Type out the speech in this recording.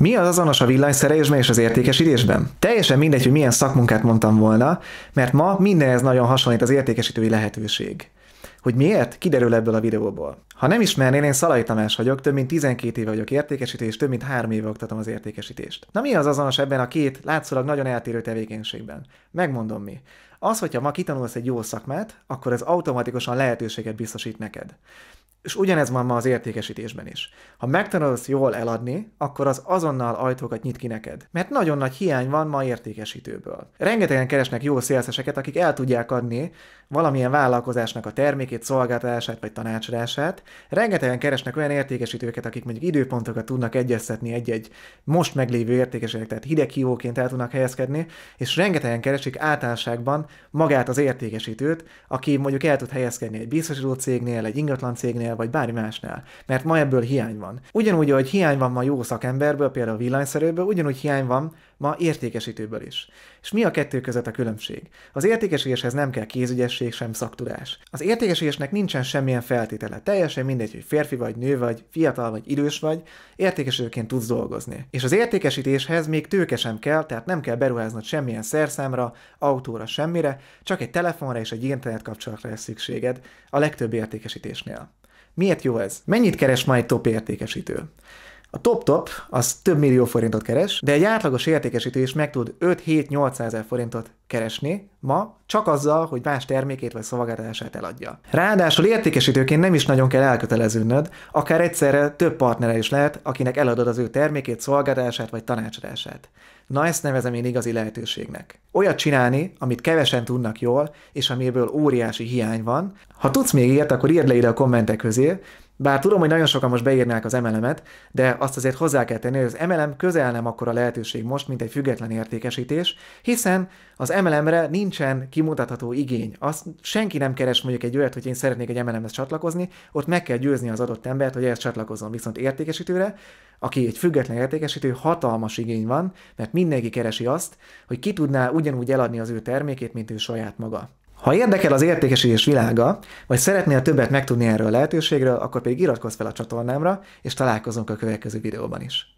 Mi az azonos a villanyszerelésben és az értékesítésben? Teljesen mindegy, hogy milyen szakmunkát mondtam volna, mert ma mindenhez nagyon hasonlít az értékesítői lehetőség. Hogy miért? Kiderül ebből a videóból. Ha nem ismernél, én Szalai Tamás vagyok, több mint 12 éve vagyok értékesítés, több mint 3 éve oktatom az értékesítést. Na mi az azonos ebben a két látszólag nagyon eltérő tevékenységben? Megmondom mi. Az, hogyha ma kitanulsz egy jó szakmát, akkor ez automatikusan lehetőséget biztosít neked. És ugyanez van ma az értékesítésben is. Ha megtanulsz jól eladni, akkor az azonnal ajtókat nyit ki neked. Mert nagyon nagy hiány van ma értékesítőből. Rengetegen keresnek jó szélszeseket, akik el tudják adni valamilyen vállalkozásnak a termékét, szolgáltatását vagy tanácsadását, Rengetegen keresnek olyan értékesítőket, akik mondjuk időpontokat tudnak egyeztetni egy-egy most meglévő értékesek, tehát hideghívóként el tudnak helyezkedni, és rengetegen keresik általánosságban magát az értékesítőt, aki mondjuk el tud helyezkedni egy biztosító cégnél, egy ingatlan cégnél, vagy bármi másnál, mert ma ebből hiány van. Ugyanúgy, hogy hiány van ma jó szakemberből, például villanyszerőből, ugyanúgy hiány van ma értékesítőből is. És mi a kettő között a különbség? Az értékesítéshez nem kell kézügyesség, sem szaktudás. Az értékesítésnek nincsen semmilyen feltétele, teljesen teljesen mindegy, hogy férfi vagy, nő vagy, fiatal vagy, idős vagy, értékesítőként tudsz dolgozni. És az értékesítéshez még tőke sem kell, tehát nem kell beruháznod semmilyen szerszámra, autóra, semmire, csak egy telefonra és egy internet kapcsolatra lesz szükséged a legtöbb értékesítésnél. Miért jó ez? Mennyit keres majd top értékesítő? A top-top az több millió forintot keres, de egy átlagos értékesítés meg tud 5-7-800 ezer forintot keresni ma, csak azzal, hogy más termékét vagy szolgáltatását eladja. Ráadásul értékesítőként nem is nagyon kell elköteleződnöd, akár egyszerre több partnere is lehet, akinek eladod az ő termékét, szolgáltatását vagy tanácsadását. Na ezt nevezem én igazi lehetőségnek. Olyat csinálni, amit kevesen tudnak jól, és amiből óriási hiány van. Ha tudsz még ilyet, akkor írd le ide a kommentek közé, bár tudom, hogy nagyon sokan most beírnák az MLM-et, de azt azért hozzá kell tenni, hogy az MLM közel nem akkora lehetőség most, mint egy független értékesítés, hiszen az MLM-re nincsen kimutatható igény. Azt senki nem keres mondjuk egy olyat, hogy én szeretnék egy MLM-hez csatlakozni, ott meg kell győzni az adott embert, hogy ehhez csatlakozom. Viszont értékesítőre, aki egy független értékesítő, hatalmas igény van, mert mindenki keresi azt, hogy ki tudná ugyanúgy eladni az ő termékét, mint ő saját maga. Ha érdekel az értékesítés világa, vagy szeretnél többet megtudni erről a lehetőségről, akkor pedig iratkozz fel a csatornámra, és találkozunk a következő videóban is.